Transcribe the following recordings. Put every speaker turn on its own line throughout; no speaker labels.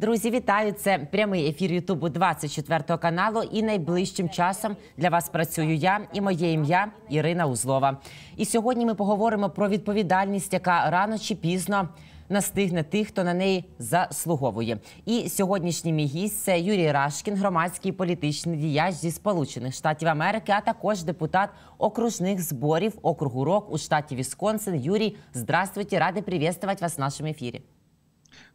Друзі, вітаю! Це прямий ефір Ютубу 24 каналу. І найближчим часом для вас працюю я і моє ім'я Ірина Узлова. І сьогодні ми поговоримо про відповідальність, яка рано чи пізно настигне тих, хто на неї заслуговує. І сьогоднішній мій гість – це Юрій Рашкін, громадський політичний діяч зі Сполучених Штатів Америки, а також депутат окружних зборів округу РОК у штаті Вісконсин. Юрій, здравствуйте, ради привітати вас в нашому ефірі.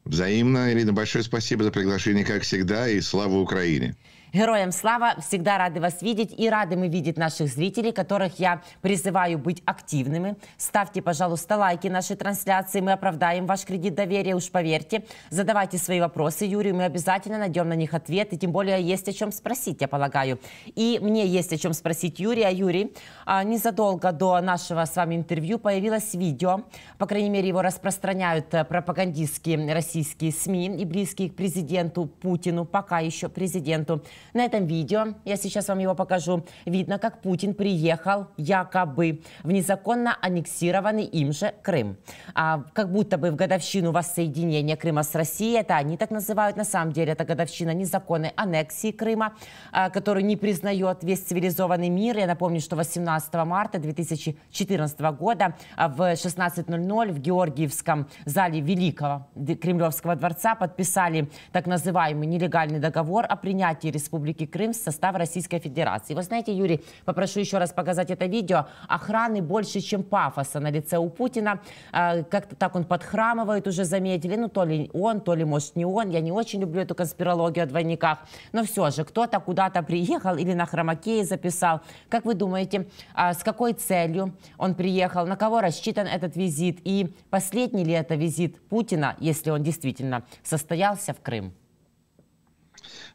Взаимно, Ирина, большое спасибо за приглашение, как всегда, и слава Украине!
Героям слава! Всегда рады вас видеть и рады мы видеть наших зрителей, которых я призываю быть активными. Ставьте, пожалуйста, лайки нашей трансляции, мы оправдаем ваш кредит доверия, уж поверьте. Задавайте свои вопросы Юрию, мы обязательно найдем на них ответ, и тем более есть о чем спросить, я полагаю. И мне есть о чем спросить Юрия. Юрий, а, незадолго до нашего с вами интервью появилось видео, по крайней мере его распространяют э, пропагандистские российские СМИ и близкие к президенту Путину, пока еще президенту. На этом видео, я сейчас вам его покажу, видно, как Путин приехал якобы в незаконно аннексированный им же Крым. А как будто бы в годовщину воссоединения Крыма с Россией, это они так называют, на самом деле это годовщина незаконной аннексии Крыма, а, которую не признает весь цивилизованный мир. Я напомню, что 18 марта 2014 года а, в 16.00 в Георгиевском зале Великого Кремлевского дворца подписали так называемый нелегальный договор о принятии республики Республики Крым в состав Российской Федерации. Вы знаете, Юрий, попрошу еще раз показать это видео. Охраны больше, чем пафоса на лице у Путина. А, как-то так он подхрамывает, уже заметили. Ну, то ли он, то ли, может, не он. Я не очень люблю эту конспирологию о двойниках. Но все же, кто-то куда-то приехал или на хромакее записал. Как вы думаете, а, с какой целью он приехал? На кого рассчитан этот визит? И последний ли это визит Путина, если он действительно состоялся в Крым?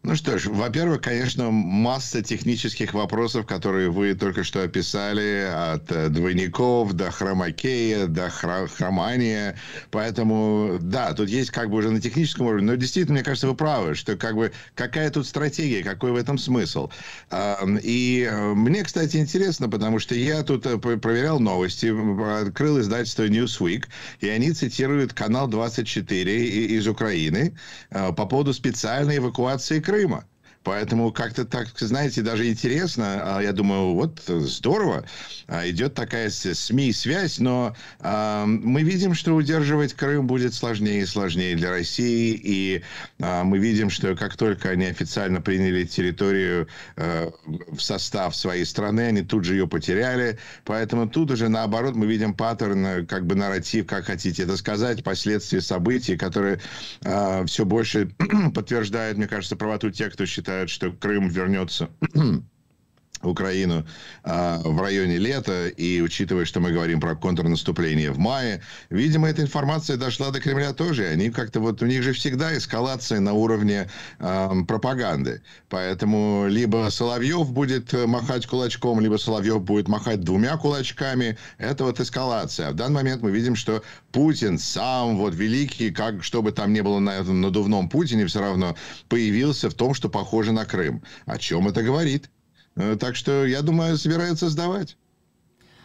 Ну что ж, во-первых, конечно, масса технических вопросов, которые вы только что описали, от э, двойников до хромакея, до хро- хромания. Поэтому, да, тут есть как бы уже на техническом уровне, но действительно, мне кажется, вы правы, что как бы какая тут стратегия, какой в этом смысл. Эм, и э, мне, кстати, интересно, потому что я тут э, проверял новости, открыл издательство Newsweek, и они цитируют канал 24 из Украины по поводу специальной эвакуации Крыма. Поэтому как-то так, знаете, даже интересно. А, я думаю, вот э, здорово. А, Идет такая СМИ-связь, но э, мы видим, что удерживать Крым будет сложнее и сложнее для России. И э, мы видим, что как только они официально приняли территорию э, в состав своей страны, они тут же ее потеряли. Поэтому тут уже наоборот мы видим паттерн, э, как бы нарратив, как хотите это сказать, последствия событий, которые все больше подтверждают, мне кажется, правоту тех, кто считает, считают, что Крым вернется Украину э, в районе лета, и учитывая, что мы говорим про контрнаступление в мае, видимо, эта информация дошла до Кремля тоже. Они как-то вот у них же всегда эскалация на уровне э, пропаганды, поэтому либо Соловьев будет э, махать кулачком, либо Соловьев будет махать двумя кулачками. Это вот эскалация. А в данный момент мы видим, что Путин сам вот великий, как что бы там ни было на этом надувном Путине, все равно появился в том, что похоже на Крым. О чем это говорит? Э, так что, я думаю, собирается сдавать.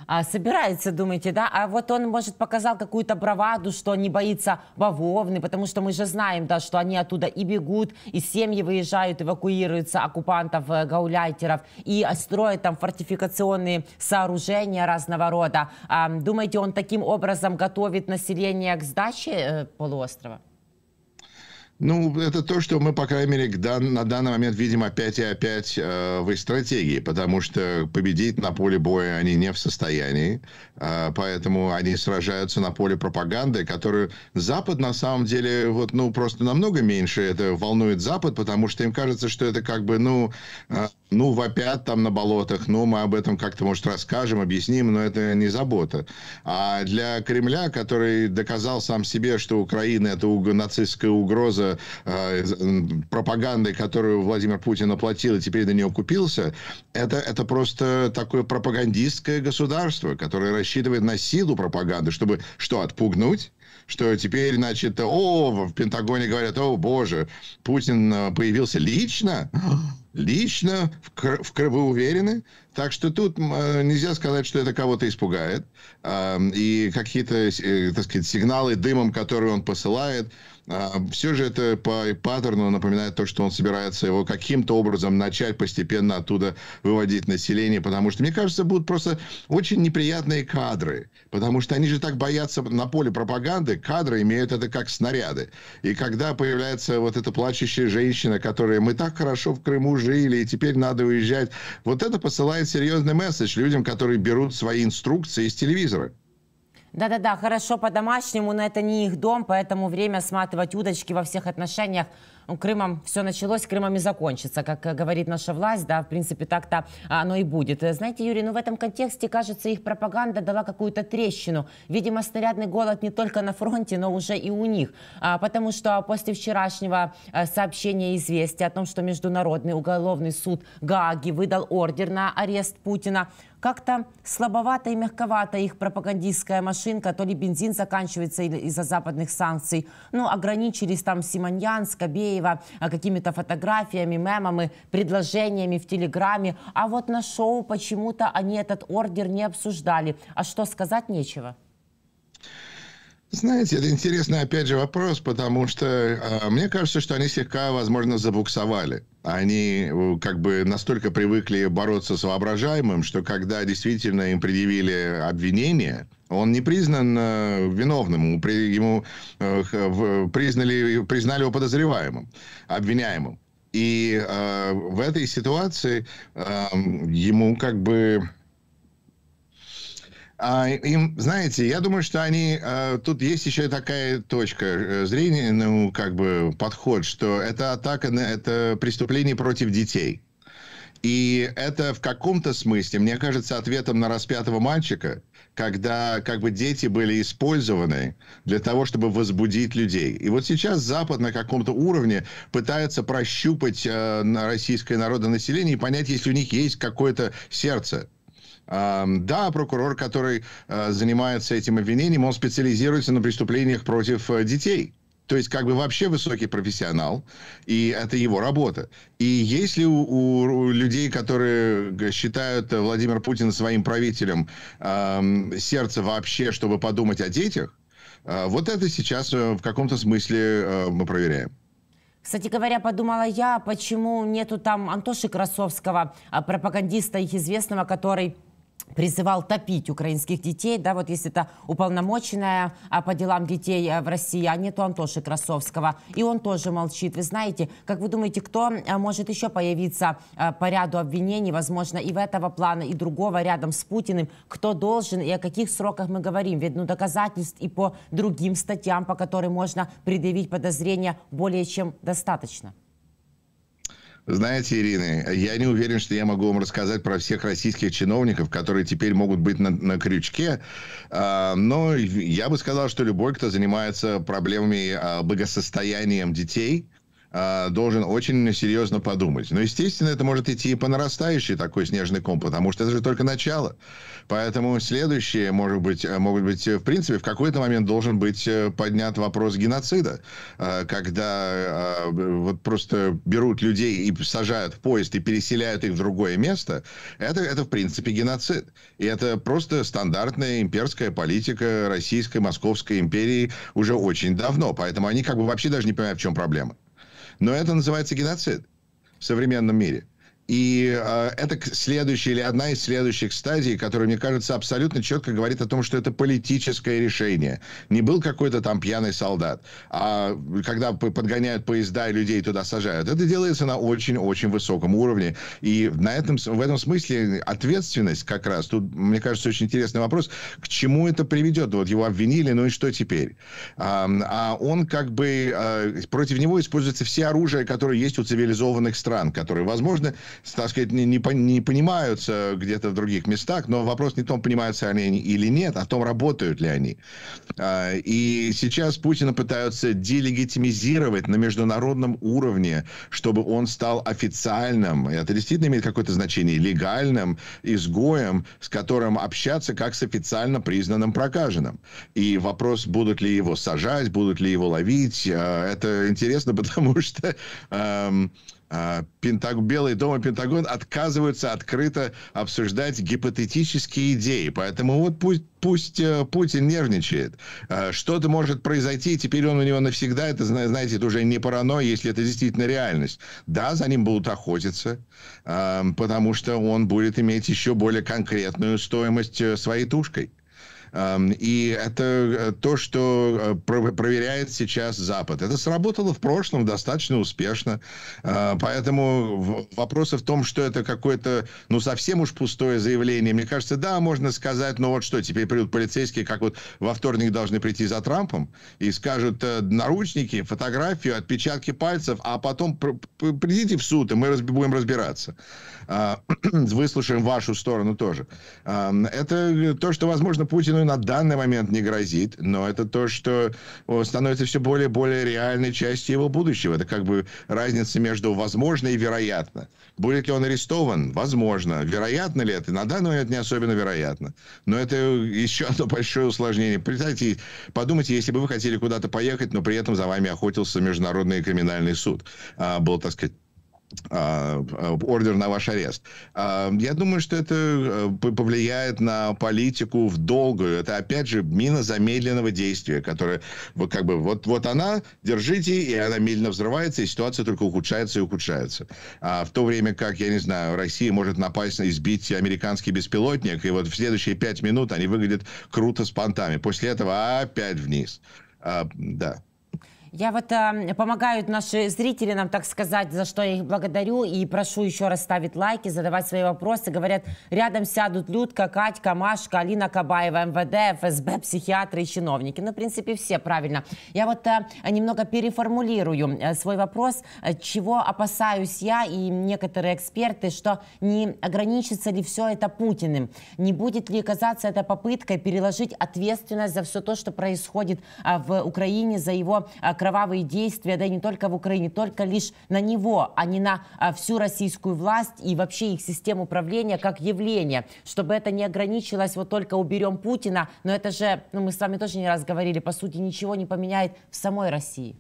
А, собирается, думаете, да? А вот он, может, показал какую-то браваду, что не боится бавовны, потому что мы же знаем, да, что они оттуда и бегут, и семьи выезжают, эвакуируются оккупантов, э, гауляйтеров, и строят там фортификационные сооружения разного рода. А, думаете, он таким образом готовит население к сдаче э, полуострова?
Ну, это то, что мы, по крайней мере, дан, на данный момент видим опять и опять э, в их стратегии, потому что победить на поле боя они не в состоянии, э, поэтому они сражаются на поле пропаганды, которую Запад, на самом деле, вот, ну, просто намного меньше это волнует Запад, потому что им кажется, что это как бы, ну... Э, ну, вопят там на болотах, ну, мы об этом как-то, может, расскажем, объясним, но это не забота. А для Кремля, который доказал сам себе, что Украина – это нацистская угроза э, пропаганды, которую Владимир Путин оплатил и теперь на нее купился, это, это просто такое пропагандистское государство, которое рассчитывает на силу пропаганды, чтобы что, отпугнуть? что теперь, значит, о, в Пентагоне говорят, о, боже, Путин э, появился лично? лично в, в, уверены. Так что тут э, нельзя сказать, что это кого-то испугает. И какие-то, э, так сказать, сигналы дымом, которые он посылает, а, Все же это по паттерну напоминает то, что он собирается его каким-то образом начать постепенно оттуда выводить население, потому что, мне кажется, будут просто очень неприятные кадры, потому что они же так боятся на поле пропаганды, кадры имеют это как снаряды. И когда появляется вот эта плачущая женщина, которая мы так хорошо в Крыму жили, и теперь надо уезжать, вот это посылает серьезный месседж людям, которые берут свои инструкции из телевизора.
Да-да-да, хорошо по-домашнему, но это не их дом, поэтому время сматывать удочки во всех отношениях – ну, Крымом все началось, Крымом и закончится, как э, говорит наша власть, да, в принципе, так-то оно и будет. Э, знаете, Юрий, ну в этом контексте, кажется, их пропаганда дала какую-то трещину. Видимо, снарядный голод не только на фронте, но уже и у них, а, потому что после вчерашнего э, сообщения известия о том, что Международный уголовный суд Гааги выдал ордер на арест Путина, как-то слабовато и мягковато их пропагандистская машинка, то ли бензин заканчивается из-за западных санкций, ну, ограничились там Симоньян, Скобеев, Гордеева а, какими-то фотографиями, мемами, предложениями в Телеграме. А вот на шоу почему-то они этот ордер не обсуждали. А что сказать нечего?
Знаете, это интересный, опять же, вопрос, потому что э, мне кажется, что они слегка, возможно, забуксовали. Они э, как бы настолько привыкли бороться с воображаемым, что когда действительно им предъявили обвинение, он не признан э, виновным, ему э, признали, признали его подозреваемым, обвиняемым. И э, в этой ситуации э, ему как бы... А им, знаете, я думаю, что они... Э, тут есть еще такая точка э, зрения, ну, как бы подход, что это атака, на это преступление против детей. И это в каком-то смысле, мне кажется, ответом на распятого мальчика, когда как бы дети были использованы для того, чтобы возбудить людей. И вот сейчас Запад на каком-то уровне пытается прощупать э, российское народонаселение и понять, если у них есть какое-то сердце. Да, прокурор, который э, занимается этим обвинением, он специализируется на преступлениях против э, детей. То есть, как бы вообще высокий профессионал, и это его работа. И если у, у людей, которые считают Владимира Путина своим правителем, эм, сердце вообще, чтобы подумать о детях, э, вот это сейчас э, в каком-то смысле э, мы проверяем.
Кстати говоря, подумала я, почему нету там Антоши Красовского, а, пропагандиста их известного, который призывал топить украинских детей, да, вот если это уполномоченная а по делам детей э, в России, а нету Антоши Красовского, и он тоже молчит. Вы знаете, как вы думаете, кто э, может еще появиться э, по ряду обвинений, возможно, и в этого плана, и другого рядом с Путиным, кто должен и о каких сроках мы говорим, ведь ну доказательств и по другим статьям, по которым можно предъявить подозрения более чем достаточно.
Знаете, Ирина, я не уверен, что я могу вам рассказать про всех российских чиновников, которые теперь могут быть на, на крючке. А, но я бы сказал, что любой, кто занимается проблемами а, благосостоянием детей, а, должен очень серьезно подумать. Но, естественно, это может идти и по нарастающей такой снежный ком, потому что это же только начало. Поэтому следующее, может быть, э, могут быть, э, в принципе, в какой-то момент должен быть э, поднят вопрос геноцида, когда вот просто берут людей и сажают в поезд и переселяют их в другое место. Это, это в принципе, геноцид. И это просто стандартная имперская политика Российской, Московской империи уже очень давно. Поэтому они как бы вообще даже не понимают, в чем проблема. Но это называется геноцид в современном мире. И э, это следующая или одна из следующих стадий, которая, мне кажется, абсолютно четко говорит о том, что это политическое решение. Не был какой-то там пьяный солдат, а когда подгоняют поезда и людей туда сажают. Это делается на очень-очень высоком уровне. И на этом, в этом смысле ответственность как раз, тут, мне кажется, очень интересный вопрос, к чему это приведет. Вот его обвинили, ну и что теперь? А, а он как бы, а, против него используются все оружия, которые есть у цивилизованных стран, которые, возможно, так сказать, не, не, не понимаются где-то в других местах, но вопрос не в том, понимаются они или нет, а в том, работают ли они. А, и сейчас Путина пытаются делегитимизировать на международном уровне, чтобы он стал официальным, это действительно имеет какое-то значение, легальным изгоем, с которым общаться как с официально признанным прокаженным. И вопрос, будут ли его сажать, будут ли его ловить, а, это интересно, потому что... Эм, а, Пентаг... Белый дом и Пентагон отказываются открыто обсуждать гипотетические идеи. Поэтому вот пусть, пусть э, Путин нервничает. А, что-то может произойти, теперь он у него навсегда. Это, знаете, это уже не паранойя, если это действительно реальность. Да, за ним будут охотиться, а, потому что он будет иметь еще более конкретную стоимость э, своей тушкой. Эм, и это э, то, что э, проверяет сейчас Запад. Это сработало в прошлом достаточно успешно. Э, поэтому вопросы в том, что это какое-то, ну, совсем уж пустое заявление. Мне кажется, да, можно сказать, ну вот что, теперь придут полицейские, как вот во вторник должны прийти за Трампом и скажут наручники, фотографию, отпечатки пальцев, а потом придите в суд, и мы будем разбираться. Выслушаем вашу сторону тоже. Эм, это то, что, возможно, Путину Украину на данный момент не грозит, но это то, что становится все более и более реальной частью его будущего. Это как бы разница между возможно и вероятно. Будет ли он арестован? Возможно. Вероятно ли это? На данный момент не особенно вероятно. Но это еще одно большое усложнение. Представьте, подумайте, если бы вы хотели куда-то поехать, но при этом за вами охотился Международный криминальный суд. А, был, так сказать, а, ордер на ваш арест. А, я думаю, что это э, повлияет на политику в долгую. Это, опять же, мина замедленного действия, которая вот как бы вот, вот она, держите, и она медленно взрывается, и ситуация только ухудшается и ухудшается. А в то время как, я не знаю, Россия может напасть, на избить американский беспилотник, и вот в следующие пять минут они выглядят круто с понтами. После этого опять вниз. А, да.
Я вот э, эм, помогают наши зрители нам, так сказать, за что я их благодарю. И прошу еще раз ставить лайки, задавать свои вопросы. Говорят, рядом сядут Людка, Катька, Машка, Алина Кабаева, МВД, ФСБ, психиатры и чиновники. Ну, в принципе, все правильно. Я вот э, немного переформулирую э, свой вопрос. Э, чего опасаюсь я и некоторые эксперты, что не ограничится ли все это Путиным? Не будет ли казаться это попыткой переложить ответственность за все то, что происходит э, в Украине, за его э, кровавые действия, да и не только в Украине, только лишь на него, а не на а, всю российскую власть и вообще их систему управления как явление, чтобы это не ограничилось вот только уберем Путина, но это же, ну мы с вами тоже не раз говорили, по сути ничего не поменяет в самой России.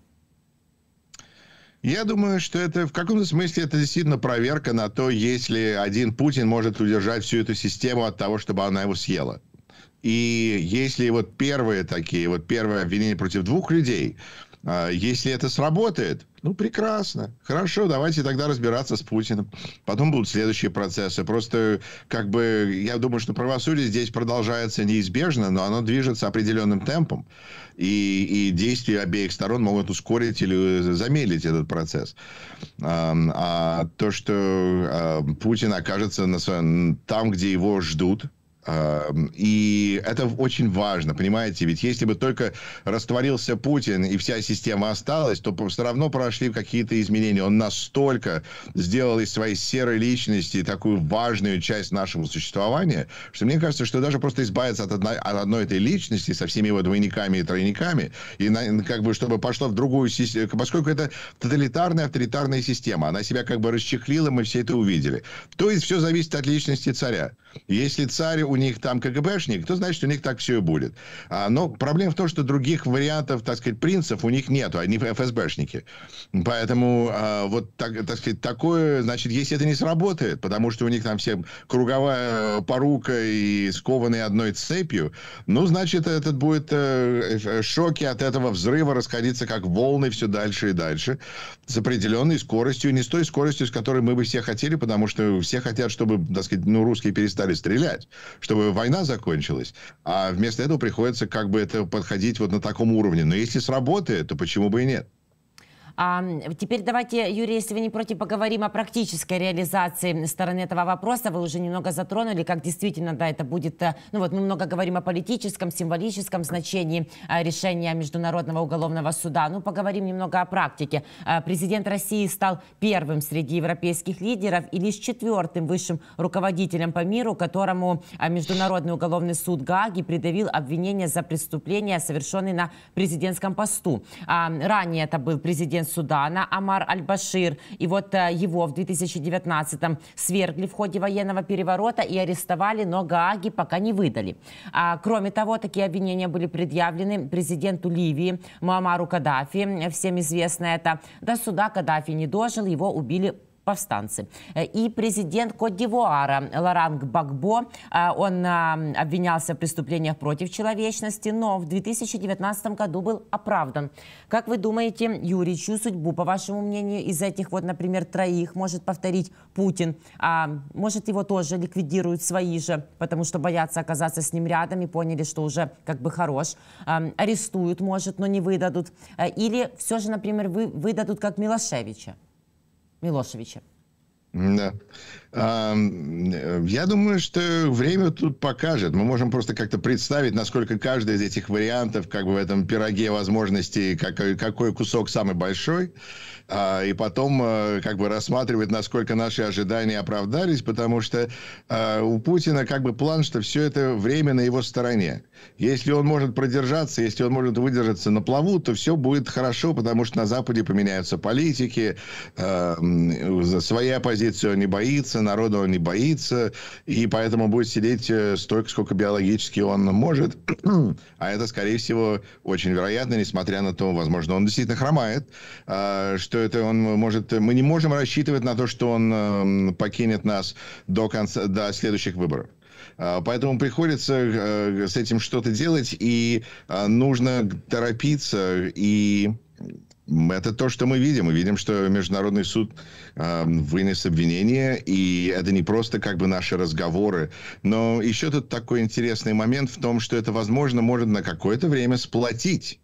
Я думаю, что это в каком-то смысле это действительно проверка на то, если один Путин может удержать всю эту систему от того, чтобы она его съела. И если вот первые такие, вот первое обвинение против двух людей, а, если это сработает, ну, прекрасно. Хорошо, давайте тогда разбираться с Путиным. Потом будут следующие процессы. Просто, как бы, я думаю, что правосудие здесь продолжается неизбежно, но оно движется определенным темпом. И, и действия обеих сторон могут ускорить или э, замедлить этот процесс. А, а то, что а, Путин окажется на своем, там, где его ждут, Эм, и это очень важно, понимаете? Ведь если бы только растворился Путин и вся система осталась, то все равно прошли какие-то изменения. Он настолько сделал из своей серой личности такую важную часть нашего существования, что мне кажется, что даже просто избавиться от одной, от одной этой личности со всеми его двойниками и тройниками, и на, как бы чтобы пошло в другую систему, поскольку это тоталитарная, авторитарная система, она себя как бы расчехлила, мы все это увидели. То есть все зависит от личности царя. Если царь у них там КГБшник, то значит, у них так все и будет. А, но проблема в том, что других вариантов, так сказать, принцев у них нету, они ФСБшники. Поэтому а, вот, так, так сказать, такое, значит, если это не сработает, потому что у них там все круговая э, порука и скованные одной цепью, ну, значит, этот будет э, э шоки от этого взрыва расходиться как волны все дальше и дальше с определенной скоростью, не с той скоростью, с которой мы бы все хотели, потому что все хотят, чтобы, так сказать, ну, русские перестали стрелять, чтобы война закончилась. А вместо этого приходится как бы это подходить вот на таком уровне. Но если сработает, то почему бы и нет?
А, теперь давайте, Юрий, если вы не против, поговорим о практической реализации стороны этого вопроса. Вы уже немного затронули, как действительно, да, это будет... Э, ну вот мы много говорим о политическом, символическом значении э, решения Международного уголовного суда. Ну, поговорим немного о практике. Э, президент России стал первым среди европейских лидеров и лишь четвертым высшим руководителем по миру, которому Международный уголовный суд Гааги предъявил обвинение за преступления, совершенные на президентском посту. Ранее это был президент президент Судана Амар Аль-Башир. И вот э, его в 2019-м свергли в ходе военного переворота и арестовали, но Гааги пока не выдали. А, кроме того, такие обвинения были предъявлены президенту Ливии Муамару Каддафи. Всем известно это. До суда Каддафи не дожил, его убили повстанцы. Э, и президент Кот-Дивуара Лоранг Багбо, э, он э, обвинялся в преступлениях против человечности, но в 2019 году был оправдан. Как вы думаете, Юрий, чью судьбу, по вашему мнению, из этих вот, например, троих может повторить Путин? А может, его тоже ликвидируют свои же, потому что боятся оказаться с ним рядом и поняли, что уже как бы хорош. Арестуют, может, но не выдадут. Или все же, например, вы, выдадут как Милошевича? Милошевича.
Да. Э, я думаю, что время тут покажет. Мы можем просто как-то представить, насколько каждый из этих вариантов, как бы в этом пироге возможностей, какой, э, какой кусок самый большой, а, и потом э, как бы рассматривать, насколько наши ожидания оправдались, потому что у Путина как бы план, что все это время на его стороне. Если он может продержаться, если он может выдержаться на плаву, то все будет хорошо, потому что на Западе поменяются политики, за своей оппозиции он не боится, народа он не боится, и поэтому будет сидеть э, столько, сколько биологически он может. а это, скорее всего, очень вероятно, несмотря на то, возможно, он действительно хромает, а, что это он может... Мы не можем рассчитывать на то, что он эм, покинет нас до, конца, до следующих выборов. А, поэтому приходится э, с этим что-то делать, и э, нужно торопиться и это то, что мы видим. Мы видим, что Международный суд э, вынес обвинение, и это не просто как бы наши разговоры. Но еще тут такой интересный момент в том, что это, возможно, может на какое-то время сплотить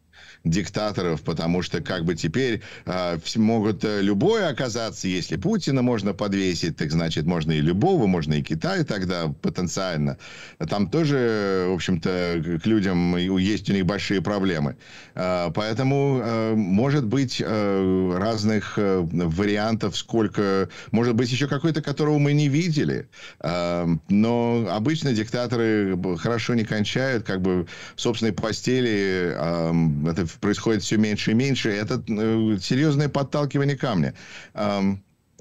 диктаторов, потому что как бы теперь а, э, могут любое оказаться, если Путина можно подвесить, так значит можно и любого, можно и Китай тогда потенциально. Там тоже, в общем-то, к людям есть у них большие проблемы. Э, поэтому э, может быть э, разных э, вариантов сколько, может быть еще какой-то, которого мы не видели. Э, но обычно диктаторы э, хорошо не кончают, как бы в собственной постели э, это происходит все меньше и меньше. Это э, серьезное подталкивание камня.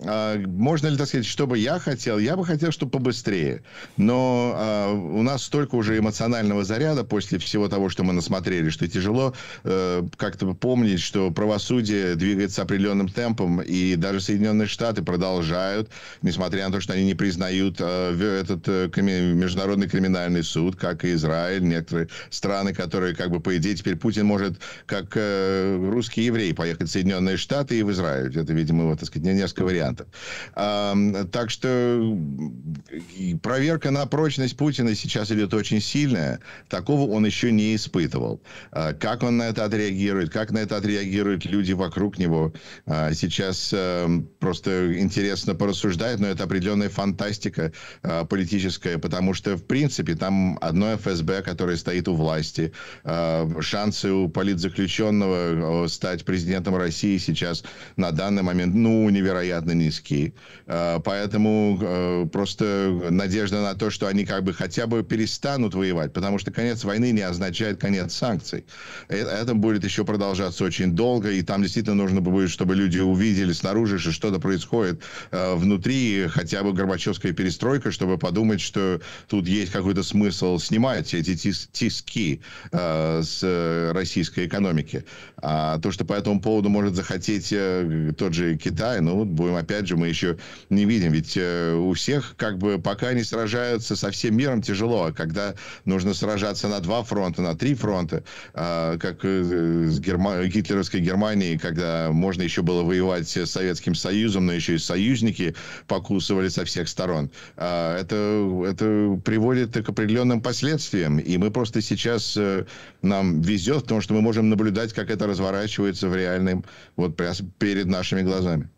А, можно ли, так сказать, что бы я хотел? Я бы хотел, чтобы побыстрее. Но э, у нас столько уже эмоционального заряда после всего того, что мы насмотрели, что тяжело э, как-то помнить, что правосудие двигается определенным темпом, и даже Соединенные Штаты продолжают, несмотря на то, что они не признают э, этот э, Международный криминальный суд, как и Израиль, некоторые страны, которые, как бы, по идее, теперь Путин может, как э, русский еврей, поехать в Соединенные Штаты и в Израиль. Это, видимо, вот, так сказать, несколько вариантов вариантов. так что проверка на прочность Путина сейчас идет очень сильная. Такого он еще не испытывал. А, как он на это отреагирует, как на это отреагируют люди вокруг него, а, сейчас эм, просто интересно порассуждать, но это определенная фантастика а, политическая, потому что, в принципе, там одно ФСБ, которое стоит у власти, шансы у политзаключенного э, стать президентом России сейчас на данный момент, ну, невероятно низкие. А, поэтому э, просто надежда на то, что они как бы хотя бы перестанут воевать, потому что конец войны не означает конец санкций. Э, это будет еще продолжаться очень долго, и там действительно нужно будет, чтобы люди увидели снаружи, что что-то происходит э, внутри, хотя бы Горбачевская перестройка, чтобы подумать, что тут есть какой-то смысл снимать эти тиски с российской экономики. А то, что по этому поводу может захотеть э, тот же Китай, ну, будем опять же, мы еще не видим. Ведь э, у всех, как бы, пока они сражаются со всем миром, тяжело. А когда нужно сражаться на два фронта, на три фронта, а, как э, с Герма... гитлеровской Германией, когда можно еще было воевать с Советским Союзом, но еще и союзники покусывали со всех сторон. А, это, это приводит к определенным последствиям. И мы просто сейчас, нам везет, потому что мы можем наблюдать, как это разворачивается в реальном, вот прямо перед нашими глазами.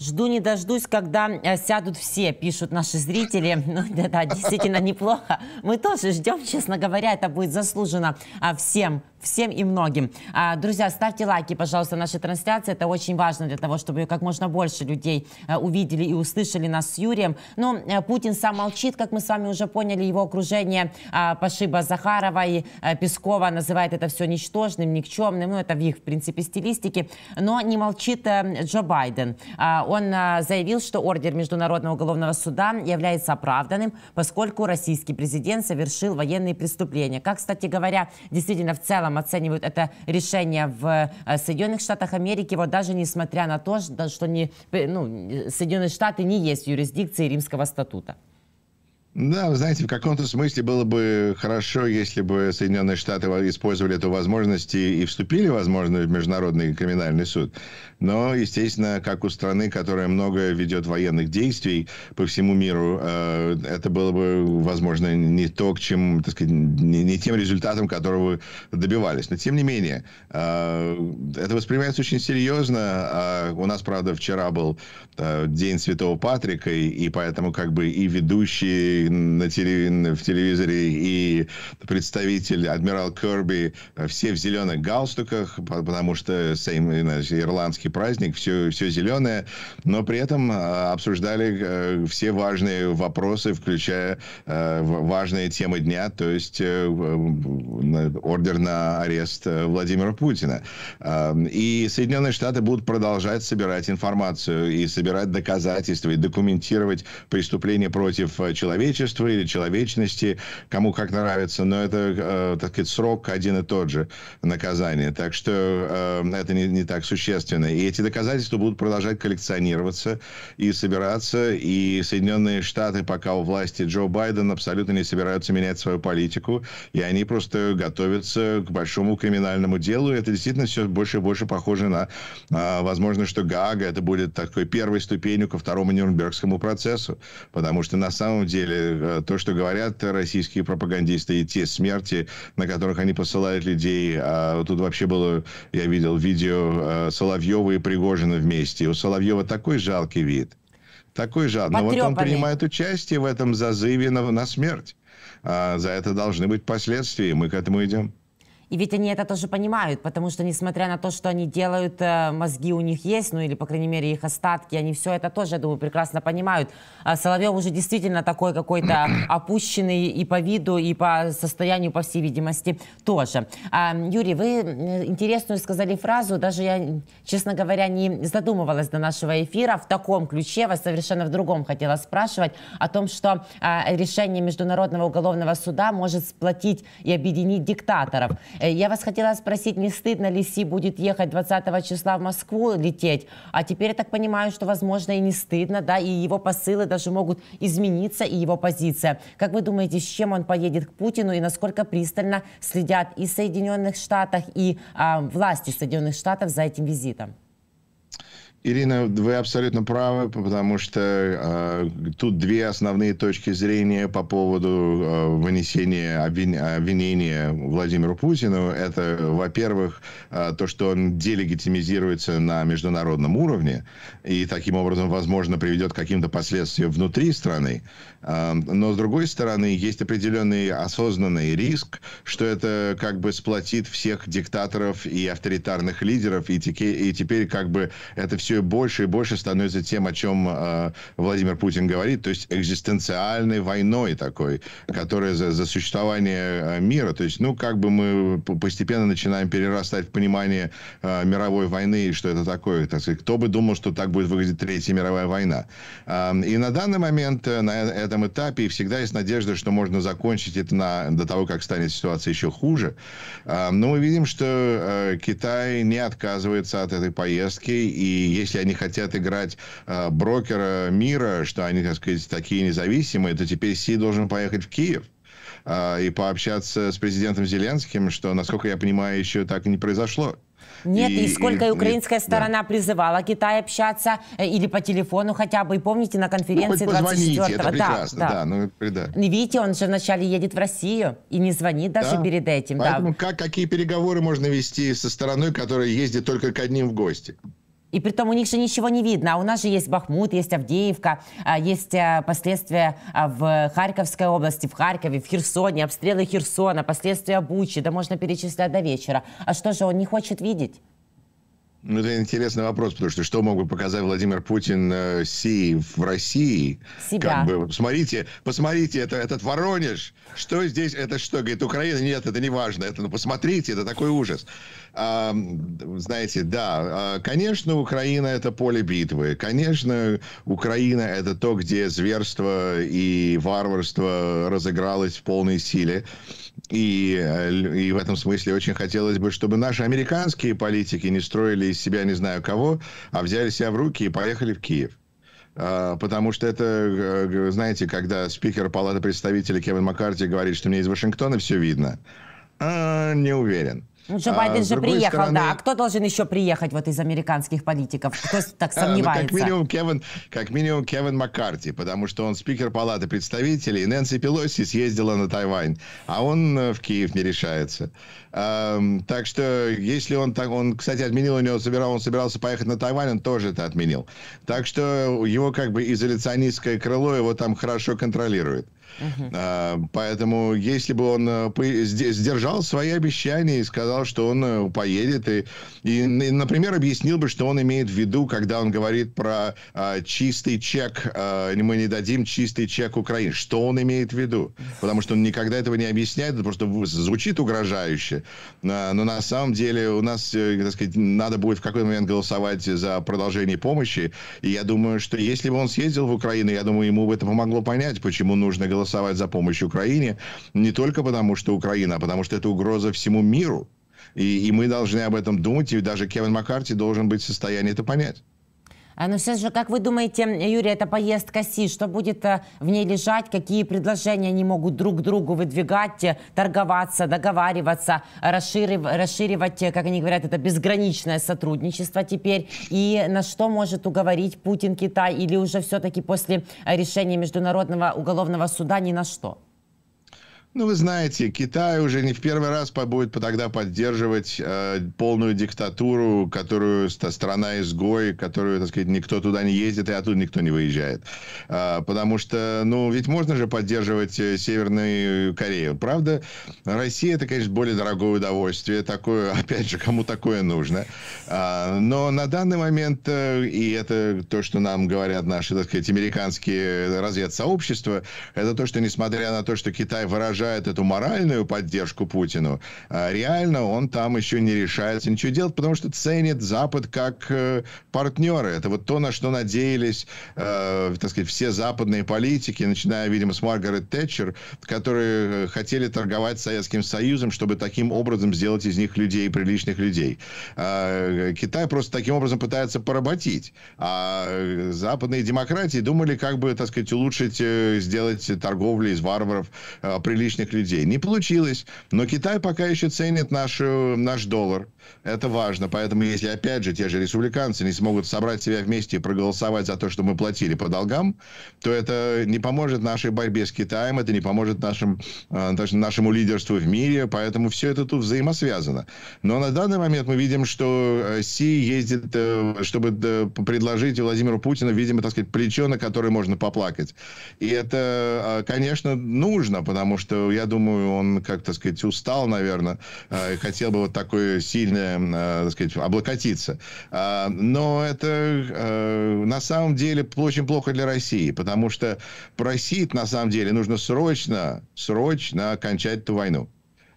Жду не дождусь, когда э, сядут все, пишут наши зрители. Ну, да, да, действительно неплохо. Мы тоже ждем, честно говоря, это будет заслужено а, всем всем и многим. А, друзья, ставьте лайки, пожалуйста, нашей трансляции. Это очень важно для того, чтобы как можно больше людей э, увидели и услышали нас с Юрием. Но э, Путин сам молчит, как мы с вами уже поняли. Его окружение а, Пашиба Захарова и э, Пескова называет это все ничтожным, никчемным. Ну, это в их, в принципе, стилистике. Но не молчит Джо Байден. А, он заявил, что ордер Международного уголовного суда является оправданным, поскольку российский президент совершил военные преступления. Как, кстати говоря, действительно в целом целом оценивают это решение в э, Соединенных Штатах Америки, вот даже несмотря на то, что не, э, ну, Соединенные Штаты не есть юрисдикции Римского статута.
Да, вы знаете, в каком-то смысле было бы хорошо, если бы Соединенные Штаты использовали эту возможность и вступили, возможно, в Международный криминальный суд. Но, естественно, как у страны, которая много ведет военных действий по всему миру, э, это было бы, возможно, не то, к чем, так сказать, не, не тем результатом, которого добивались. Но, тем не менее, э, это воспринимается очень серьезно. А у нас, правда, вчера был э, День Святого Патрика, и поэтому как бы и ведущие на телев... в телевизоре, и представитель адмирал Керби, э, все в зеленых галстуках, потому что сейм, ирландский праздник, все, все зеленое, но при этом э, обсуждали э, все важные вопросы, включая важные темы дня, то есть ордер на арест Владимира Путина. Эм, и Соединенные Штаты будут продолжать собирать информацию и собирать доказательства и документировать преступления против человечества, человечества или человечности, кому как нравится, но это, э, так сказать, срок один и тот же наказание. Так что э, это не, не так существенно. И эти доказательства будут продолжать коллекционироваться и собираться, и Соединенные Штаты пока у власти Джо Байден абсолютно не собираются менять свою политику, и они просто готовятся к большому криминальному делу. И Это действительно все больше и больше похоже на, а, возможно, что Гаага это будет такой первой ступенью ко второму Нюрнбергскому процессу, потому что на самом деле Э, то, что говорят российские пропагандисты, и те смерти, на которых они посылают людей. А тут вообще было, я видел видео э, Соловьева и Пригожина вместе. У Соловьева такой жалкий вид. Такой жалкий. Но вот он принимает участие в этом зазыве на, на смерть. А за это должны быть последствия, мы к этому идем.
И ведь они это тоже понимают, потому что, несмотря на то, что они делают, э, мозги у них есть, ну или, по крайней мере, их остатки, они все это тоже, я думаю, прекрасно понимают. А Соловьев уже действительно такой какой-то опущенный и по виду, и по состоянию, по всей видимости, тоже. А, Юрий, вы интересную сказали фразу, даже я, честно говоря, не задумывалась до нашего эфира в таком ключе, вас совершенно в другом хотела спрашивать, о том, что а, решение Международного уголовного суда может сплотить и объединить диктаторов. Э, я вас хотела спросить, не стыдно ли Си будет ехать 20 числа в Москву лететь? А теперь я так понимаю, что, возможно, и не стыдно, да, и его посылы даже могут измениться, и его позиция. Как вы думаете, с чем он поедет к Путину и насколько пристально следят и в Соединенных Штатах, и а, власти Соединенных Штатов за этим визитом?
Ирина, вы абсолютно правы, потому что э, тут две основные точки зрения по поводу э, вынесения обвин, обвинения Владимиру Путину. Это, во-первых, э, то, что он делегитимизируется на международном уровне и таким образом, возможно, приведет к каким-то последствиям внутри страны. Но, с другой стороны, есть определенный осознанный риск, что это как бы сплотит всех диктаторов и авторитарных лидеров, и, теперь как бы это все больше и больше становится тем, о чем а, Владимир Путин говорит, то есть экзистенциальной войной такой, которая за, за существование а, мира. То есть, ну, как бы мы постепенно начинаем перерастать в понимание а, мировой войны, и что это такое, так сказать. Кто бы думал, что так будет выглядеть Третья мировая война. и на данный момент э, на этом этапе, и всегда есть надежда, что можно закончить это на, до того, как станет ситуация еще хуже. А, но мы видим, что э, Китай не отказывается от этой поездки, и если они хотят играть э, брокера мира, что они, так сказать, такие независимые, то теперь Си должен поехать в Киев. А, и пообщаться с президентом Зеленским, что, насколько я понимаю, еще так и не произошло. Нет, и, и сколько и, украинская и,
сторона да. призывала Китай общаться э, или по телефону хотя бы. И помните на ну, конференции ну, 24 это прекрасно, да, да. Ну, да ну, да. Видите, он же вначале едет в Россию и не звонит даже да. перед этим. Поэтому
да. как, какие переговоры можно вести со стороной, которая ездит только к одним в гости?
И при том у них же ничего не видно. А у нас же есть Бахмут, есть Авдеевка, а, есть а, последствия а, в Харьковской области, в Харькове, в Херсоне, обстрелы Херсона, последствия Бучи. Да можно перечислять до вечера. А что же он не хочет видеть?
Ну, это интересный вопрос, потому что что мог бы показать Владимир Путин э, Си в России? Себя. Как бы, посмотрите, посмотрите, это, этот Воронеж, что здесь, это что? Говорит, Украина, нет, это не важно, это, ну, посмотрите, это такой ужас. А, знаете, да, а, конечно, Украина это поле битвы, конечно, Украина это то, где зверство и варварство разыгралось в полной силе. И, э, и в этом смысле очень хотелось бы, чтобы наши американские политики не строили из себя не знаю кого, а взяли себя в руки и поехали в Киев. А, потому что это, э, э, знаете, когда спикер Палаты представителей Кевин Маккарти говорит, что мне из Вашингтона все видно, а, не уверен.
Ну, а, Джо Байден же приехал, стороны, да. А кто должен еще приехать вот из американских политиков? Кто так сомневается? Ну, как, минимум Кевин,
как минимум Кевин Маккарти, потому что он спикер Палаты представителей. Нэнси Пелоси съездила на Тайвань, а он э, в Киев не решается. Эм, так что, если он так... Он, кстати, отменил, у него собирал, он собирался поехать на Тайвань, он тоже это отменил. Так что его как бы изоляционистское крыло его там хорошо контролирует. А, поэтому, если бы он э, сдержал свои обещания и сказал, что он э, поедет, и, и, например, объяснил бы, что он имеет в виду, когда он говорит про а, чистый чек, а, мы не дадим чистый чек Украине, что он имеет в виду, потому что он никогда этого не объясняет, это просто звучит угрожающе, а, но на самом деле у нас, э, так сказать, надо будет в какой-то момент голосовать за продолжение помощи, и я думаю, что если бы он съездил в Украину, я думаю, ему бы это помогло понять, почему нужно голосовать голосовать за помощь Украине не только потому, что Украина, а потому что это угроза всему миру. И, и мы должны об этом думать, и даже Кевин Маккарти должен быть в состоянии это понять.
А, Но ну, сейчас же, как вы думаете, Юрий, это поездка Си, что будет э, в ней лежать, какие предложения они могут друг другу выдвигать, э, торговаться, договариваться, расширивать, расширивать, э, как они говорят, это безграничное сотрудничество теперь, и на что может уговорить Путин Китай, или уже все-таки после решения Международного уголовного суда ни на что?
Ну, вы знаете, Китай уже не в первый раз будет тогда поддерживать э, полную диктатуру, которую страна изгой, которую, так сказать, никто туда не ездит и оттуда никто не выезжает. Э, потому что, ну, ведь можно же поддерживать э, Северную Корею, правда? Россия, это, конечно, более дорогое удовольствие. Такое, опять же, кому такое нужно. Э, но на данный момент, э, и это то, что нам говорят наши, так сказать, американские э, разведсообщества, это то, что, несмотря на то, что Китай выражает предлагает эту моральную поддержку Путину, а реально он там еще не решается ничего делать, потому что ценит Запад как э, партнеры. Это вот то, на что надеялись, э, так сказать, все западные политики, начиная, видимо, с Маргарет Тэтчер, которые э, хотели торговать Советским Союзом, чтобы таким образом сделать из них людей, приличных людей. А, Китай просто таким образом пытается поработить. А западные демократии думали, как бы, так сказать, улучшить, сделать торговлю из варваров приличных обычных людей. Не получилось. Но Китай пока еще ценит нашу, наш доллар. Это важно. Поэтому, если опять же те же республиканцы не смогут собрать себя вместе и проголосовать за то, что мы платили по долгам, то это не поможет нашей борьбе с Китаем, это не поможет нашим, э, нашему лидерству в мире. Поэтому все это тут взаимосвязано. Но на данный момент мы видим, что э, Си ездит, э, чтобы предложить Владимиру Путину, видимо, так сказать, плечо, на которое можно поплакать. И это, конечно, нужно, потому что Э, я думаю, он, как так сказать, устал, наверное, э, и хотел бы вот такое сильное, э, так сказать, облокотиться. А, но это на самом деле очень плохо для России, потому что просить, на самом деле, нужно срочно, срочно окончать эту войну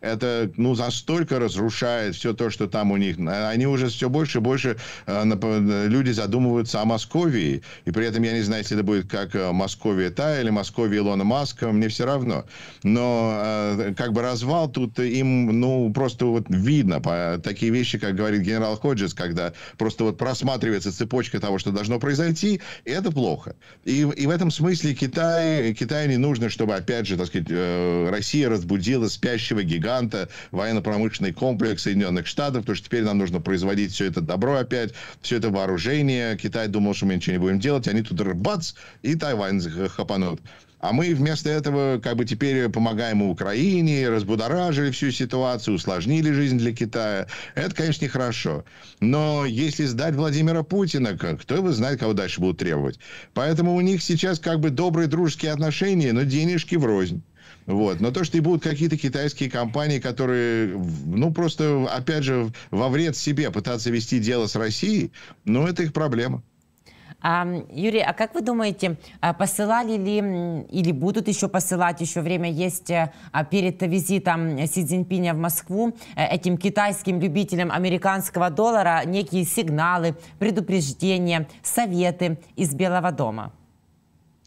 это ну, настолько разрушает все то, что там у них. Они уже все больше и больше э, люди задумываются о Москве И при этом я не знаю, если это будет как э, Московия та или Московия Илона Маска, мне все равно. Но э, как бы развал тут им, ну, просто вот видно. по Такие вещи, как говорит генерал Ходжес, когда просто вот просматривается цепочка того, что должно произойти, это плохо. И, и в этом смысле Китай, Китаю не нужно, чтобы, опять же, так сказать, Россия разбудила спящего гиганта гиганта, военно-промышленный комплекс Соединенных Штатов, потому что теперь нам нужно производить все это добро опять, все это вооружение. Китай думал, что мы ничего не будем делать, они тут рыбац, и Тайвань хапанут. А мы вместо этого как бы теперь помогаем Украине, разбудоражили всю ситуацию, усложнили жизнь для Китая. Это, конечно, нехорошо. Но если сдать Владимира Путина, кто его знает, кого дальше будут требовать. Поэтому у них сейчас как бы добрые дружеские отношения, но денежки врознь. Вот. Но то, что и будут какие-то китайские компании, которые, ну, просто, опять же, во вред себе пытаться вести дело с Россией, ну, это их проблема.
А, Юрий, а как вы думаете, а, посылали ли или будут еще посылать, еще время есть э, а перед визитом Си Цзиньпиня в Москву, э, этим китайским любителям американского доллара некие сигналы, предупреждения, советы из Белого дома?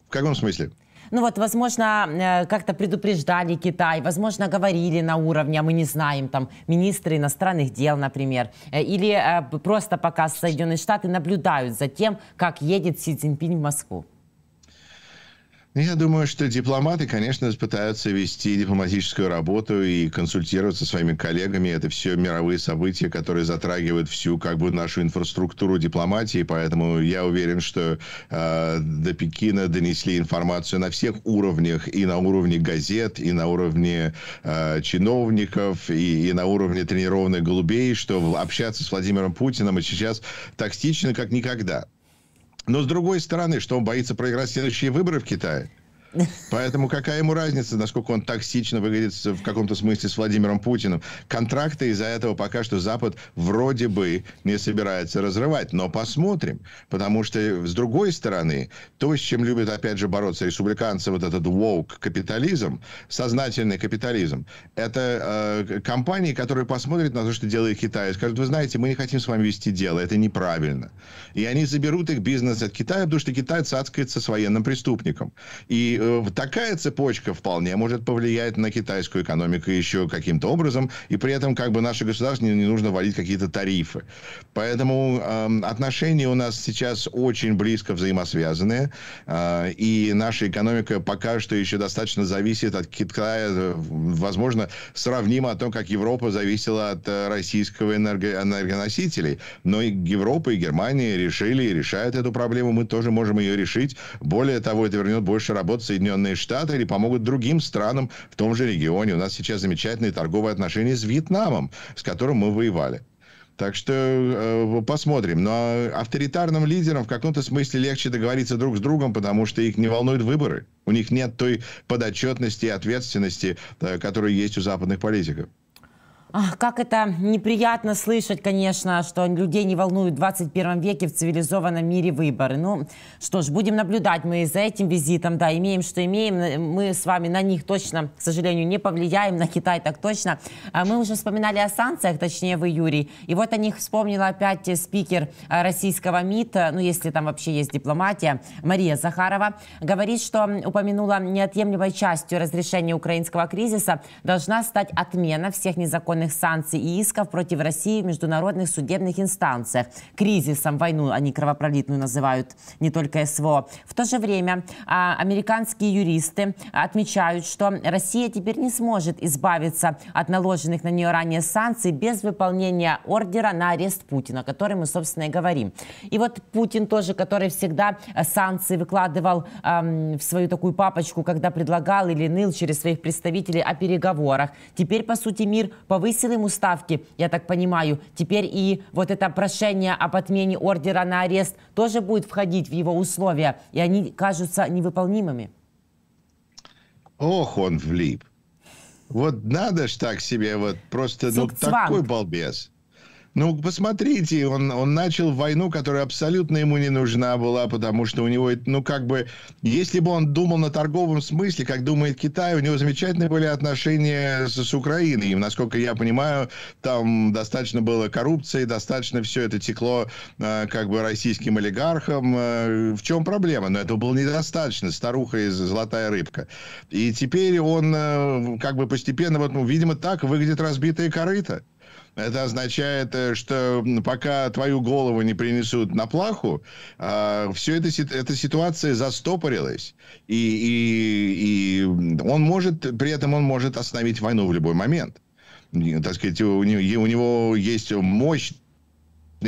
В каком смысле?
ну вот, возможно, э, как-то предупреждали Китай, возможно, говорили на уровне, а мы не знаем, там, министры иностранных дел, например, э, или э, просто пока Соединенные Штаты наблюдают за тем, как едет Си Цзиньпинь в Москву?
Я думаю, что дипломаты, конечно, пытаются вести дипломатическую работу и консультироваться со своими коллегами. Это все мировые события, которые затрагивают всю как бы нашу инфраструктуру дипломатии. Поэтому я уверен, что э, до Пекина донесли информацию на всех уровнях. И на уровне газет, и на уровне э, чиновников, и, и на уровне тренированных голубей, что общаться с Владимиром Путиным и сейчас токсично, как никогда. Но с другой стороны, что он боится проиграть следующие выборы в Китае? Поэтому какая ему разница, насколько он токсично выглядит в каком-то смысле с Владимиром Путиным? Контракты из-за этого пока что Запад вроде бы не собирается разрывать. Но посмотрим. Потому что, с другой стороны, то, с чем любят, опять же, бороться республиканцы, вот этот woke-капитализм, сознательный капитализм, это э, компании, которые посмотрят на то, что делает Китай, и скажут, вы знаете, мы не хотим с вами вести дело, это неправильно. И они заберут их бизнес от Китая, потому что Китай цацкается с военным преступником. И э, Э, такая цепочка вполне может повлиять на китайскую экономику еще каким-то образом, и при этом как бы наше государство не, не нужно вводить какие-то тарифы. Поэтому э, отношения у нас сейчас очень близко взаимосвязаны, э, и наша экономика пока что еще достаточно зависит от Китая, возможно, сравнимо о том, как Европа зависела от э, российского энерго- энергоносителей. Но и Европа, и Германия решили и решают эту проблему, мы тоже можем ее решить. Более того, это вернет больше работы Соединенные Штаты или помогут другим странам в том же регионе. У нас сейчас замечательные торговые отношения с Вьетнамом, с которым мы воевали. Так что э, посмотрим. Но авторитарным лидерам в каком-то смысле легче договориться друг с другом, потому что их не волнуют выборы. У них нет той подотчетности и ответственности, э, которая есть у западных политиков
как это неприятно слышать, конечно, что людей не волнуют в 21 веке в цивилизованном мире выборы. Ну, что ж, будем наблюдать мы за этим визитом, да, имеем, что имеем. Мы с вами на них точно, к сожалению, не повлияем, на Китай так точно. А мы уже вспоминали о санкциях, точнее, вы, Юрий. И вот о них вспомнила опять спикер а, российского МИД, ну, если там вообще есть дипломатия, Мария Захарова. Говорит, что упомянула неотъемлемой частью разрешения украинского кризиса должна стать отмена всех незаконных фискальных санкций и исков против России в международных судебных инстанциях. Кризисом войну они кровопролитную называют, не только СВО. В то же время а, американские юристы отмечают, что Россия теперь не сможет избавиться от наложенных на нее ранее санкций без выполнения ордера на арест Путина, о котором мы, собственно, и говорим. И вот Путин тоже, который всегда санкции выкладывал эм, в свою такую папочку, когда предлагал или ныл через своих представителей о переговорах. Теперь, по сути, мир повысил силовым уставке, я так понимаю. Теперь и вот это прошение об отмене ордера на арест тоже будет входить в его условия, и они кажутся невыполнимыми.
Ох, он влип. Вот надо ж так себе, вот просто ну, такой балбес. Ну, посмотрите, он, он начал войну, которая абсолютно ему не нужна была, потому что у него, ну, как бы, если бы он думал на торговом смысле, как думает Китай, у него замечательные были отношения с, с Украиной. И, насколько я понимаю, там достаточно было коррупции, достаточно все это текло, э, как бы, российским олигархам. Э, в чем проблема? Но этого было недостаточно. Старуха из «Золотая рыбка». И теперь он, э, как бы, постепенно, вот, ну, видимо, так выглядит разбитое корыто. Это означает, э, что пока твою голову не принесут на плаху, а, все это, эта ситуация застопорилась. И, и, и он может, при этом он может остановить войну в любой момент. Так сказать, у него, у него есть мощный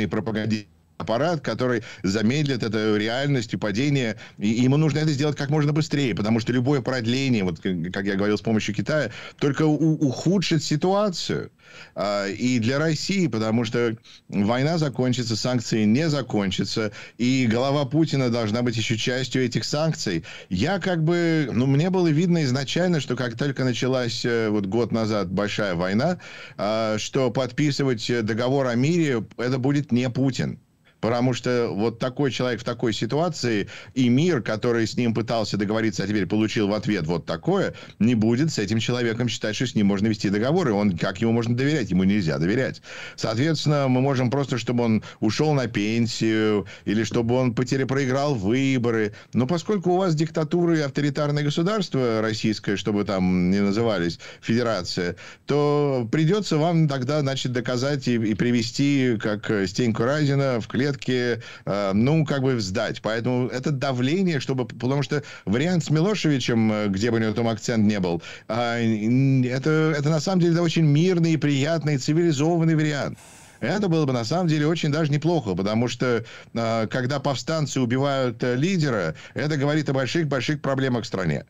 пропагандистский аппарат, который замедлит эту реальность и падение. И ему нужно это сделать как можно быстрее, потому что любое продление, вот как я говорил, с помощью Китая, только ухудшит ситуацию. А, и для России, потому что война закончится, санкции не закончатся, и голова Путина должна быть еще частью этих санкций. Я как бы, ну, мне было видно изначально, что как только началась э, вот год назад большая война, а, что подписывать договор о мире, это будет не Путин. Потому что вот такой человек в такой ситуации и мир, который с ним пытался договориться, а теперь получил в ответ вот такое, не будет с этим человеком считать, что с ним можно вести договоры. Он, как ему можно доверять? Ему нельзя доверять. Соответственно, мы можем просто, чтобы он ушел на пенсию или чтобы он потере проиграл выборы. Но поскольку у вас диктатура и авторитарное государство российское, чтобы там не назывались, федерация, то придется вам тогда, значит, доказать и, и привести, как Стеньку Разина, в клетку попытки, э, ну, как бы сдать. Поэтому это давление, чтобы... Потому что вариант с Милошевичем, э, где бы у него там акцент не был, а, это, это на самом деле очень мирный, приятный, цивилизованный вариант. Это было бы на самом деле очень даже неплохо, потому что э, когда повстанцы убивают лидера, это говорит о больших-больших проблемах в стране.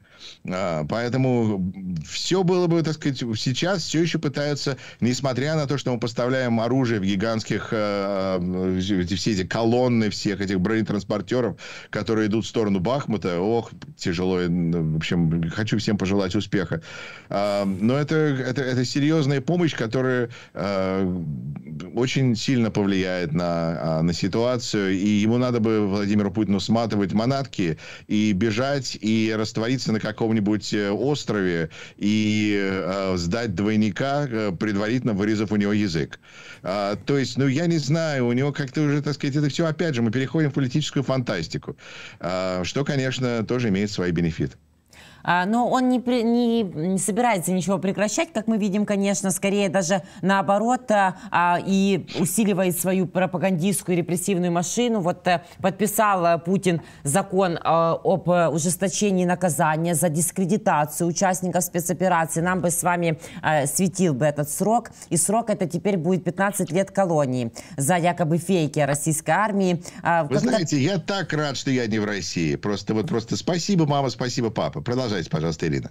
А, поэтому все было бы, так сказать, сейчас все еще пытаются, несмотря на то, что мы поставляем оружие в гигантских, э, э, все эти колонны всех этих бронетранспортеров, которые идут в сторону Бахмута, ох, тяжело, э, в общем, хочу всем пожелать успеха. А, но это, это, это серьезная помощь, которая очень сильно повлияет на, а, на ситуацию, и ему надо бы Владимиру Путину сматывать манатки и бежать, и раствориться на каком-нибудь э, острове и э, сдать двойника, э, предварительно вырезав у него язык. Э, то есть, ну, я не знаю, у него как-то уже, так сказать, это все, опять же, мы переходим в политическую фантастику, э, что, конечно, тоже имеет свои бенефиты.
А, но он не, не, собирается ничего прекращать, как мы видим, конечно, скорее даже наоборот, а, а, и усиливает свою пропагандистскую репрессивную машину. Вот э, подписал э, Путин закон э, об ужесточении наказания за дискредитацию участников спецоперации. Нам бы с вами светил бы этот срок. И срок это теперь будет 15 лет колонии за якобы фейки российской армии. Вы знаете,
я так рад, что я не в России. Просто вот просто спасибо, мама, спасибо, папа. Продолжайте. Продолжайте, пожалуйста, Ирина.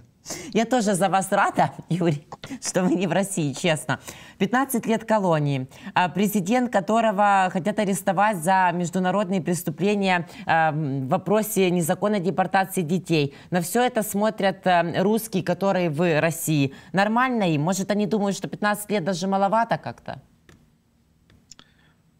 Я тоже за вас рада, Юрий, что вы не в России, честно. 15 лет колонии, а, президент которого хотят арестовать за международные преступления а, в вопросе незаконной депортации детей. На все это смотрят а, русские, которые в России. Нормально им? Может, они думают, что 15 лет даже маловато как-то?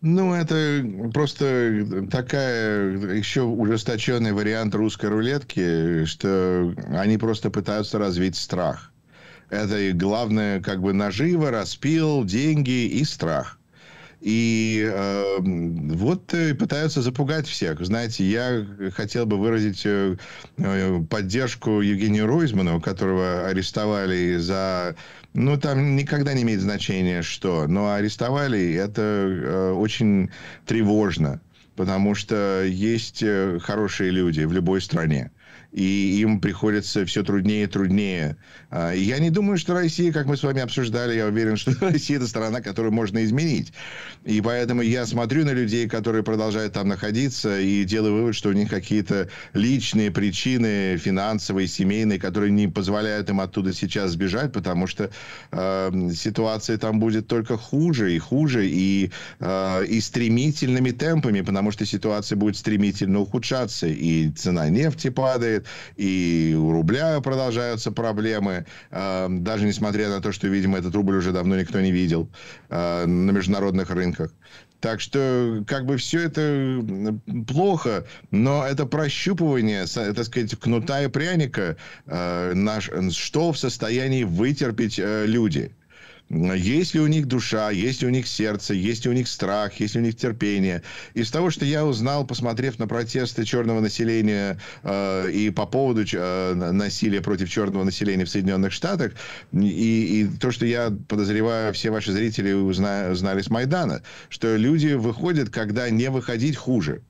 Ну, это просто такая еще ужесточенный вариант русской рулетки, что они просто пытаются развить страх. Это и главное, как бы наживо, распил, деньги и страх. И эм, э, вот пытаются запугать всех. Знаете, я хотел бы выразить э, э поддержку Евгению Ройзману, которого арестовали за ну, там никогда не имеет значения, что. Но арестовали, это э, очень тревожно, потому что есть э, хорошие люди в любой стране и им приходится все труднее и труднее. А, я не думаю, что Россия, как мы с вами обсуждали, я уверен, что Россия – это страна, которую можно изменить. И поэтому я смотрю на людей, которые продолжают там находиться, и делаю вывод, что у них какие-то личные причины, финансовые, семейные, которые не позволяют им оттуда сейчас сбежать, потому что э, ситуация там будет только хуже и хуже, и, э, и стремительными темпами, потому что ситуация будет стремительно ухудшаться, и цена нефти падает, работает, и у рубля продолжаются проблемы, а, даже несмотря на то, что, видимо, этот рубль уже давно никто не видел а, на международных рынках. Так что, как бы все это плохо, но это прощупывание, так сказать, кнута и пряника, э, наш, что в состоянии вытерпеть э, люди есть ли у них душа, есть ли у них сердце, есть ли у них страх, есть ли у них терпение. Из того, что я узнал, посмотрев на протесты черного населения э, и по поводу э, насилия против черного населения в Соединенных Штатах, и, и то, что я подозреваю, все ваши зрители узнали, узнали с Майдана, что люди выходят, когда не выходить хуже.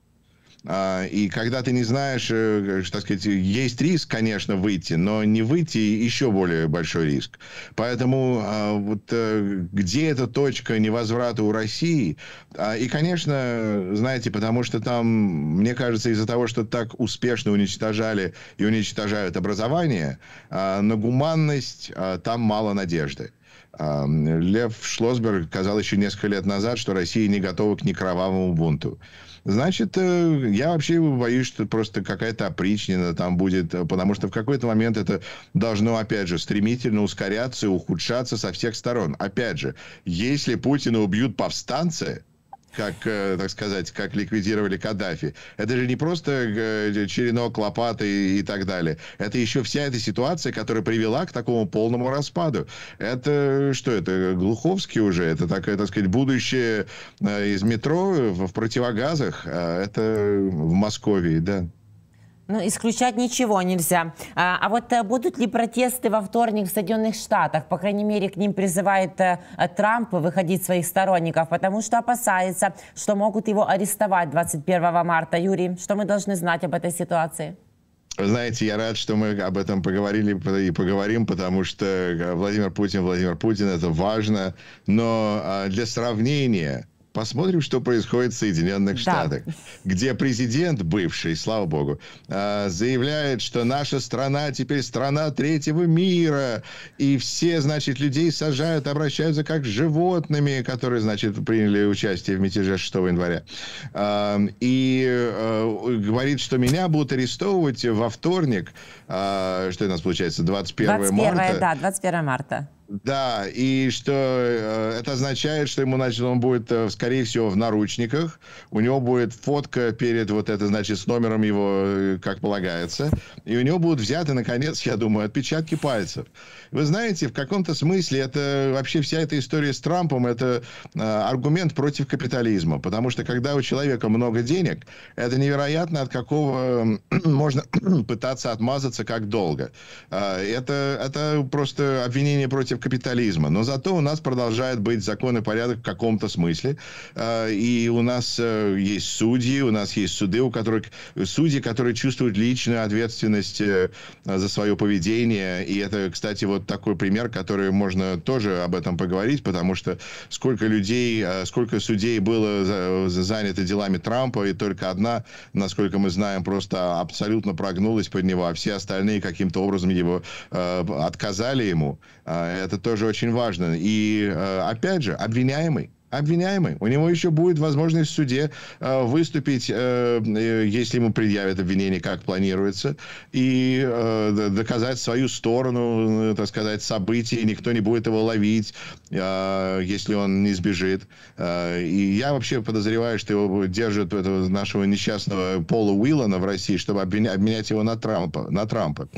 А, и когда ты не знаешь, э, э, так сказать, есть риск, конечно, выйти, но не выйти еще более большой риск. Поэтому а, вот э, где эта точка невозврата у России? А, и, конечно, знаете, потому что там, мне кажется, из-за того, что так успешно уничтожали и уничтожают образование, на гуманность там мало надежды. Лев Шлосберг сказал еще несколько лет назад, что Россия не готова к некровавому бунту. Значит, э, я вообще боюсь, что просто какая-то опричнина там будет, э, потому что в какой-то момент это должно, опять же, стремительно ускоряться и ухудшаться со всех сторон. Опять же, если Путина убьют повстанцы, как, э, так сказать, как ликвидировали Каддафи. Это же не просто э, черенок, лопаты и так далее. Это еще вся эта ситуация, которая привела к такому полному распаду. Это э, что это? Глуховский уже. Это такое, так сказать, будущее из метро в противогазах. А это в Москве, да.
Ну, исключать ничего нельзя. А, а вот а, будут ли протесты во вторник в Соединенных Штатах? По крайней мере, к ним призывает а, Трамп выходить своих сторонников, потому что опасается, что могут его арестовать 21 марта. Юрий, что мы должны знать об этой ситуации?
Вы знаете, я рад, что мы об этом поговорили и поговорим, потому что э, Владимир Путин, Владимир Путин, это важно. Но а, для сравнения, Посмотрим, что происходит в Соединенных да. Штатах, где президент бывший, слава богу, а, заявляет, что наша страна теперь страна третьего мира, и все, значит, людей сажают, обращаются как с животными, которые, значит, приняли участие в мятеже 6 января. А, и э, говорит, что меня будут арестовывать во вторник, а, что у нас получается, 21, 21 марта.
Да, 21 марта.
Да, и что э, это означает, что ему, значит, он будет, э, скорее всего, в наручниках. У него будет фотка перед вот это, значит, с номером его, э, как полагается. И у него будут взяты, наконец, я думаю, отпечатки пальцев. Вы знаете, в каком-то смысле это вообще вся эта история с Трампом, это э, аргумент против капитализма. Потому что, когда у человека много денег, это невероятно, от какого можно пытаться отмазаться как долго. это, это просто обвинение против против капитализма. Но зато у нас продолжает быть закон и порядок в каком-то смысле. А, и у нас э, есть судьи, у нас есть суды, у которых судьи, которые чувствуют личную ответственность э, за свое поведение. И это, кстати, вот такой пример, который можно тоже об этом поговорить, потому что сколько людей, э, сколько судей было занято делами Трампа, и только одна, насколько мы знаем, просто абсолютно прогнулась под него, а все остальные каким-то образом его отказали ему. А, это тоже очень важно. И, э, опять же, обвиняемый обвиняемый. У него еще будет возможность в суде э, выступить, э, э если ему предъявят обвинение, как планируется, и э, доказать свою сторону, э, так сказать, событий. Никто не будет его ловить, э, если он не сбежит. Э, и я вообще подозреваю, что его держат этого нашего несчастного Пола Уиллана в России, чтобы обвинять, обменять его на Трампа. На Трампа.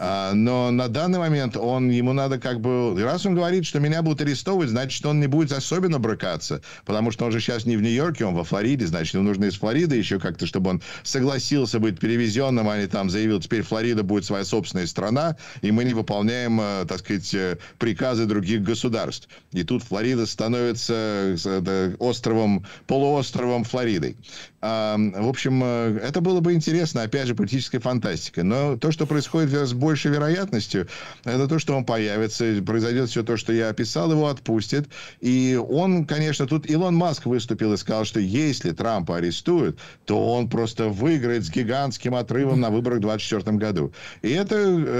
Э, но на данный момент он, ему надо как бы... Раз он говорит, что меня будут арестовывать, значит, он не будет особенно бракать добираться. Потому что он же сейчас не в Нью-Йорке, он во Флориде, значит, ему нужно из Флориды еще как-то, чтобы он согласился быть перевезенным, а не там заявил, теперь Флорида будет своя собственная страна, и мы не выполняем, э, так сказать, э, приказы других государств. И тут Флорида становится э, островом, полуостровом Флориды. В общем, э, это было бы интересно, опять же, политической фантастикой. Но то, что происходит с большей вероятностью, это то, что он появится, произойдет все то, что я описал, его отпустят. И он, конечно, тут Илон Маск выступил и сказал, что если Трампа арестуют, то он просто выиграет с гигантским отрывом на выборах в 2024 году. И это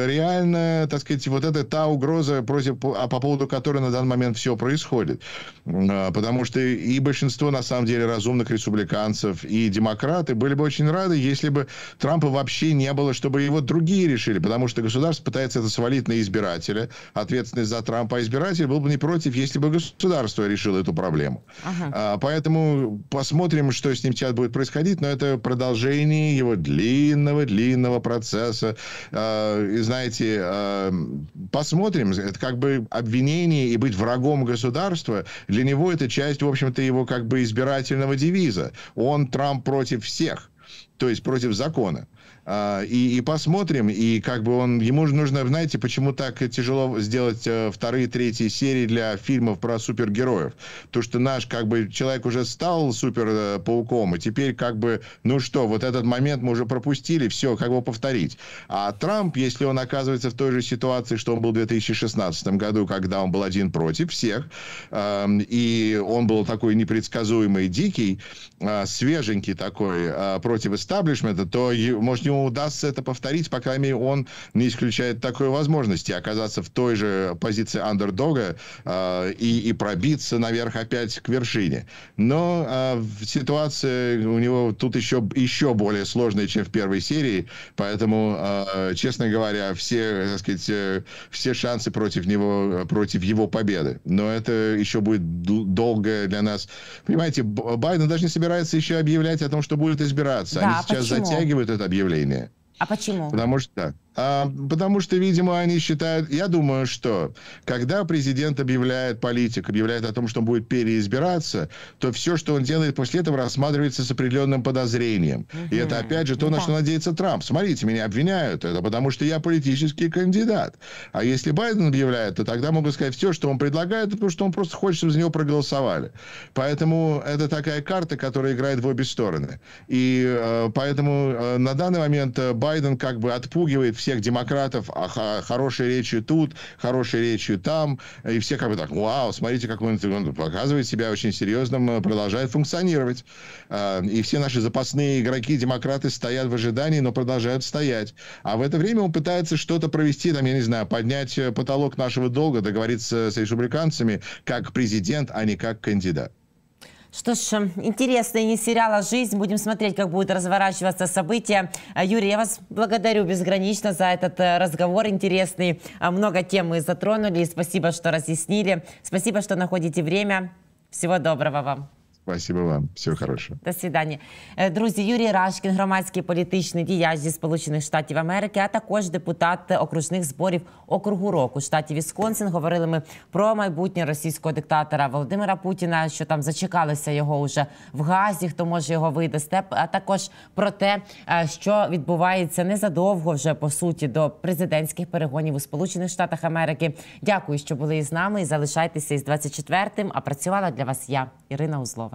реально, так сказать, вот это та угроза, против, а по поводу которой на данный момент все происходит. А, потому что и большинство, на самом деле, разумных республиканцев, и демократы были бы очень рады, если бы Трампа вообще не было, чтобы его другие решили, потому что государство пытается это свалить на избирателя, ответственность за Трампа, а избиратель был бы не против, если бы государство решило эту проблему. Ага. А, поэтому посмотрим, что с ним сейчас будет происходить, но это продолжение его длинного-длинного процесса. А, и знаете, а, посмотрим. Это как бы обвинение и быть врагом государства. Для него это часть, в общем-то, его как бы избирательного девиза. Он Трамп против всех то есть против закона. А, и, и посмотрим, и как бы он, ему же нужно, знаете, почему так тяжело сделать э, вторые, третьи серии для фильмов про супергероев, то что наш, как бы, человек уже стал суперпауком, и теперь, как бы, ну что, вот этот момент мы уже пропустили, все, как бы повторить. А Трамп, если он оказывается в той же ситуации, что он был в 2016 году, когда он был один против всех, э, и он был такой непредсказуемый, дикий, э, свеженький такой э, против эстаблишмента, то, может, не видимо, удастся это повторить. По крайней мере, он не исключает такой возможности оказаться в той же позиции андердога э, и, и пробиться наверх опять к вершине. Но э, ситуация у него тут еще, еще более сложная, чем в первой серии. Поэтому, э, честно говоря, все, так сказать, э, все шансы против него, против его победы. Но это еще будет долго для нас. Понимаете, Байден даже не собирается еще объявлять о том, что будет избираться. Да, Они сейчас почему? затягивают это объявление время. А почему? Потому что а, потому что, видимо, они считают... Я думаю, что когда президент объявляет политик, объявляет о том, что он будет переизбираться, то все, что он делает после этого, рассматривается с определенным подозрением. Угу. И это, опять же, то, ну на что надеется Трамп. Смотрите, меня обвиняют. Это потому, что я политический кандидат. А если Байден объявляет, то тогда могут сказать все, что он предлагает, потому что он просто хочет, чтобы за него проголосовали. Поэтому это такая карта, которая играет в обе стороны. И э, поэтому э, на данный момент э, Байден как бы отпугивает всех демократов а, хорошей речью тут, хорошей речью там, и все как бы так, вау, смотрите, как он, он показывает себя очень серьезным, э, продолжает функционировать. А, и все наши запасные игроки, демократы, стоят в ожидании, но продолжают стоять. А в это время он пытается что-то провести, там, я не знаю, поднять э, потолок нашего долга, договориться с республиканцами, как президент, а не как кандидат.
Что ж, эм, интересный не сериал, а жизнь. Будем смотреть, как будут разворачиваться события. Э, Юрий, я вас благодарю безгранично за этот э, разговор интересный. Э, много тем мы затронули. Спасибо, что разъяснили. Спасибо, что находите время. Всего доброго вам.
Спасибо вам, всього хорошого.
До свидання. Э, друзі. Юрій Рашкін, громадський політичний діяч зі сполучених штатів Америки, а також депутат окружних зборів округу року штаті Вісконсин. Говорили ми про майбутнє російського диктатора Володимира Путіна, що там зачекалися його уже в газі. Хто може його видасте? А також про те, е, що відбувається незадовго вже по суті до президентських перегонів у Сполучених Штатах Америки. Дякую, що були із нами. І залишайтеся із 24-м. А працювала для вас я, Ірина Узлов.